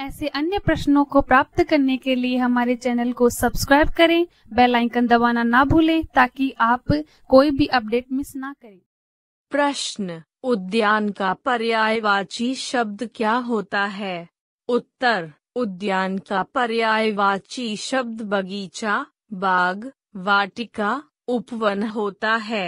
ऐसे अन्य प्रश्नों को प्राप्त करने के लिए हमारे चैनल को सब्सक्राइब करें बेल आइकन दबाना ना भूलें ताकि आप कोई भी अपडेट मिस ना करें प्रश्न उद्यान का पर्यायवाची शब्द क्या होता है उत्तर उद्यान का पर्यायवाची शब्द बगीचा बाग वाटिका उपवन होता है